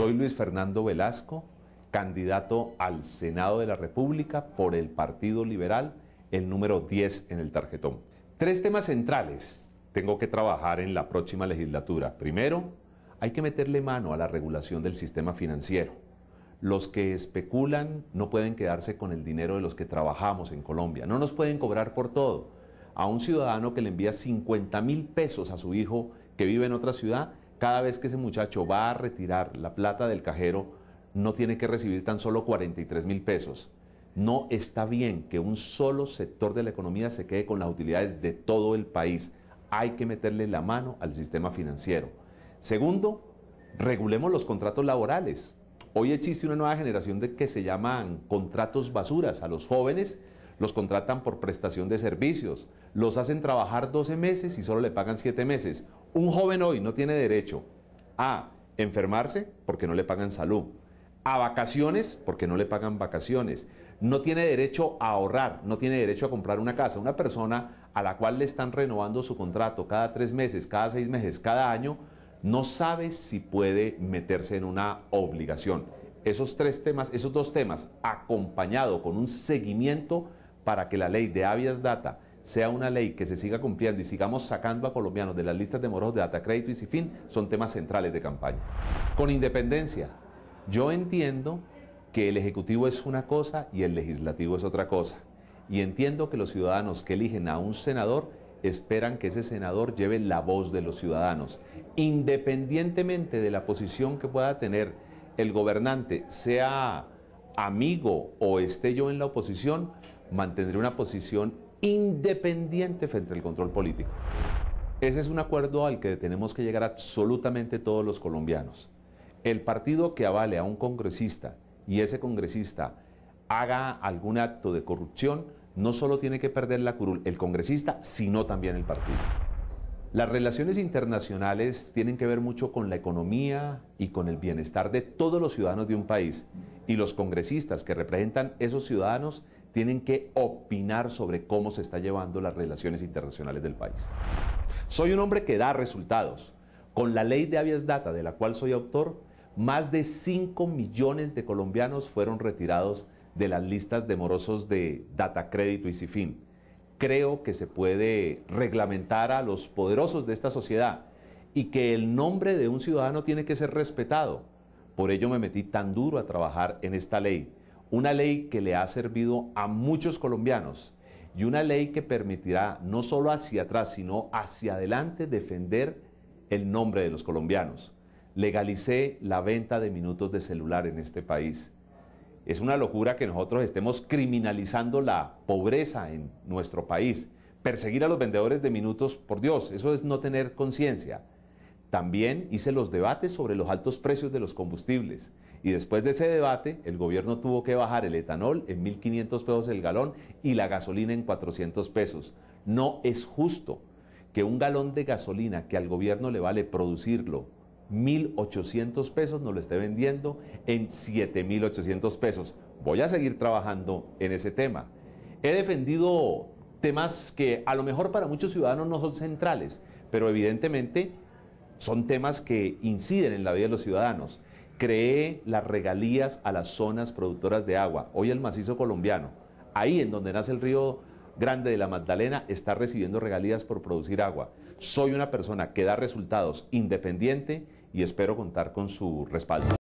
Soy Luis Fernando Velasco, candidato al Senado de la República por el Partido Liberal, el número 10 en el tarjetón. Tres temas centrales tengo que trabajar en la próxima legislatura. Primero, hay que meterle mano a la regulación del sistema financiero. Los que especulan no pueden quedarse con el dinero de los que trabajamos en Colombia. No nos pueden cobrar por todo. A un ciudadano que le envía 50 mil pesos a su hijo que vive en otra ciudad, cada vez que ese muchacho va a retirar la plata del cajero, no tiene que recibir tan solo 43 mil pesos. No está bien que un solo sector de la economía se quede con las utilidades de todo el país. Hay que meterle la mano al sistema financiero. Segundo, regulemos los contratos laborales. Hoy existe una nueva generación de que se llaman contratos basuras. A los jóvenes los contratan por prestación de servicios, los hacen trabajar 12 meses y solo le pagan 7 meses. Un joven hoy no tiene derecho a enfermarse porque no le pagan salud, a vacaciones porque no le pagan vacaciones, no tiene derecho a ahorrar, no tiene derecho a comprar una casa. Una persona a la cual le están renovando su contrato cada tres meses, cada seis meses, cada año, no sabe si puede meterse en una obligación. Esos tres temas, esos dos temas, acompañado con un seguimiento para que la ley de habeas data sea una ley que se siga cumpliendo y sigamos sacando a colombianos de las listas de moros de Datacrédito y fin, son temas centrales de campaña. Con independencia, yo entiendo que el Ejecutivo es una cosa y el Legislativo es otra cosa. Y entiendo que los ciudadanos que eligen a un senador esperan que ese senador lleve la voz de los ciudadanos. Independientemente de la posición que pueda tener el gobernante, sea amigo o esté yo en la oposición, mantendré una posición independiente frente al control político. Ese es un acuerdo al que tenemos que llegar absolutamente todos los colombianos. El partido que avale a un congresista y ese congresista haga algún acto de corrupción, no solo tiene que perder la curul el congresista, sino también el partido. Las relaciones internacionales tienen que ver mucho con la economía y con el bienestar de todos los ciudadanos de un país y los congresistas que representan esos ciudadanos tienen que opinar sobre cómo se está llevando las relaciones internacionales del país. Soy un hombre que da resultados. Con la ley de habeas data, de la cual soy autor, más de 5 millones de colombianos fueron retirados de las listas de morosos de Data Crédito y Cifin. Creo que se puede reglamentar a los poderosos de esta sociedad y que el nombre de un ciudadano tiene que ser respetado. Por ello me metí tan duro a trabajar en esta ley una ley que le ha servido a muchos colombianos y una ley que permitirá no solo hacia atrás, sino hacia adelante defender el nombre de los colombianos. Legalicé la venta de minutos de celular en este país. Es una locura que nosotros estemos criminalizando la pobreza en nuestro país. Perseguir a los vendedores de minutos, por Dios, eso es no tener conciencia. También hice los debates sobre los altos precios de los combustibles y después de ese debate el gobierno tuvo que bajar el etanol en 1.500 pesos el galón y la gasolina en 400 pesos. No es justo que un galón de gasolina que al gobierno le vale producirlo 1.800 pesos no lo esté vendiendo en 7.800 pesos. Voy a seguir trabajando en ese tema. He defendido temas que a lo mejor para muchos ciudadanos no son centrales, pero evidentemente son temas que inciden en la vida de los ciudadanos. Creé las regalías a las zonas productoras de agua, hoy el macizo colombiano. Ahí en donde nace el río Grande de la Magdalena está recibiendo regalías por producir agua. Soy una persona que da resultados independiente y espero contar con su respaldo.